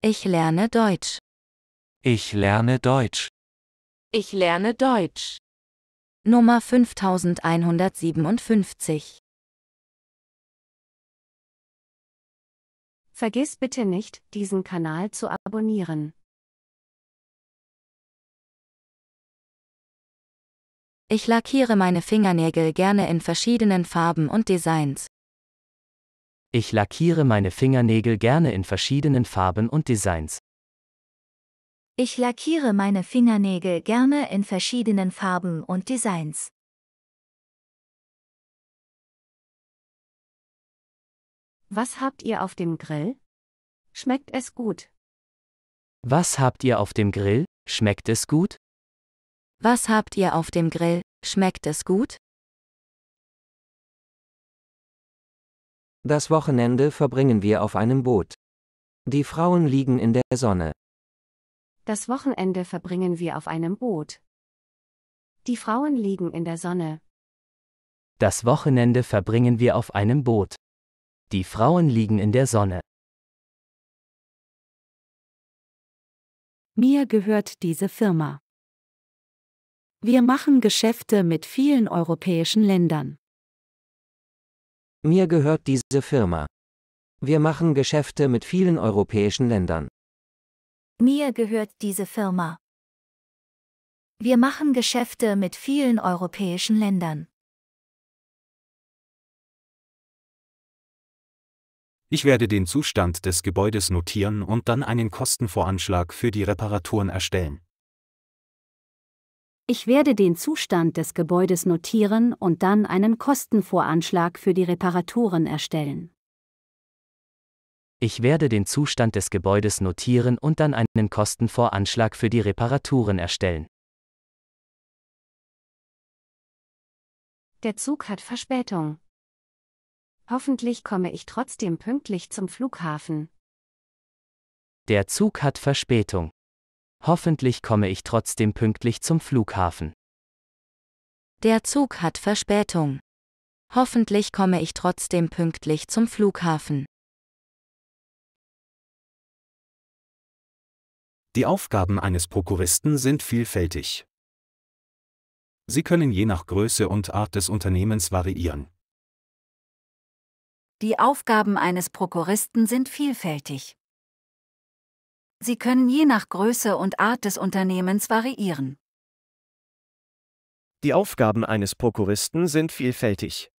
Ich lerne Deutsch. Ich lerne Deutsch. Ich lerne Deutsch. Nummer 5157. Vergiss bitte nicht, diesen Kanal zu abonnieren. Ich lackiere meine Fingernägel gerne in verschiedenen Farben und Designs. Ich lackiere meine Fingernägel gerne in verschiedenen Farben und Designs. Ich lackiere meine Fingernägel gerne in verschiedenen Farben und Designs. Was habt ihr auf dem Grill? Schmeckt es gut? Was habt ihr auf dem Grill? Schmeckt es gut? Was habt ihr auf dem Grill? Schmeckt es gut? Das Wochenende verbringen wir auf einem Boot. Die Frauen liegen in der Sonne. Das Wochenende verbringen wir auf einem Boot. Die Frauen liegen in der Sonne. Das Wochenende verbringen wir auf einem Boot. Die Frauen liegen in der Sonne. Mir gehört diese Firma. Wir machen Geschäfte mit vielen europäischen Ländern. Mir gehört diese Firma. Wir machen Geschäfte mit vielen europäischen Ländern. Mir gehört diese Firma. Wir machen Geschäfte mit vielen europäischen Ländern. Ich werde den Zustand des Gebäudes notieren und dann einen Kostenvoranschlag für die Reparaturen erstellen. Ich werde den Zustand des Gebäudes notieren und dann einen Kostenvoranschlag für die Reparaturen erstellen. Ich werde den Zustand des Gebäudes notieren und dann einen Kostenvoranschlag für die Reparaturen erstellen. Der Zug hat Verspätung. Hoffentlich komme ich trotzdem pünktlich zum Flughafen. Der Zug hat Verspätung. Hoffentlich komme ich trotzdem pünktlich zum Flughafen. Der Zug hat Verspätung. Hoffentlich komme ich trotzdem pünktlich zum Flughafen. Die Aufgaben eines Prokuristen sind vielfältig. Sie können je nach Größe und Art des Unternehmens variieren. Die Aufgaben eines Prokuristen sind vielfältig. Sie können je nach Größe und Art des Unternehmens variieren. Die Aufgaben eines Prokuristen sind vielfältig.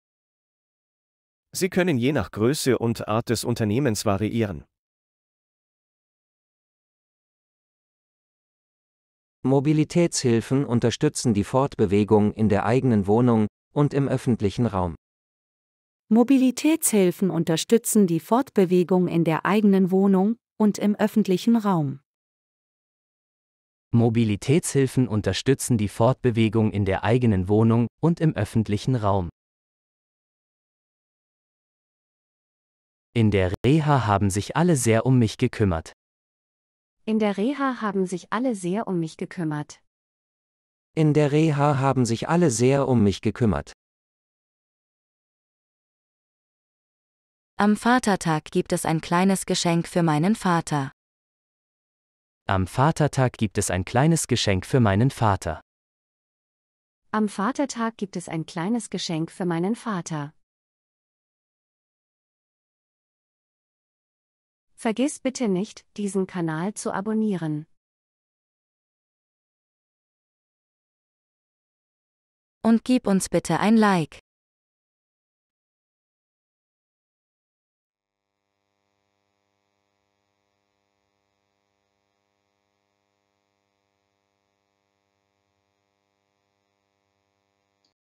Sie können je nach Größe und Art des Unternehmens variieren. Mobilitätshilfen unterstützen die Fortbewegung in der eigenen Wohnung und im öffentlichen Raum. Mobilitätshilfen unterstützen die Fortbewegung in der eigenen Wohnung und im öffentlichen Raum. Mobilitätshilfen unterstützen die Fortbewegung in der eigenen Wohnung und im öffentlichen Raum. In der Reha haben sich alle sehr um mich gekümmert. In der Reha haben sich alle sehr um mich gekümmert. In der Reha haben sich alle sehr um mich gekümmert. Am Vatertag gibt es ein kleines Geschenk für meinen Vater. Am Vatertag gibt es ein kleines Geschenk für meinen Vater. Am Vatertag gibt es ein kleines Geschenk für meinen Vater. Vergiss bitte nicht, diesen Kanal zu abonnieren. Und gib uns bitte ein Like.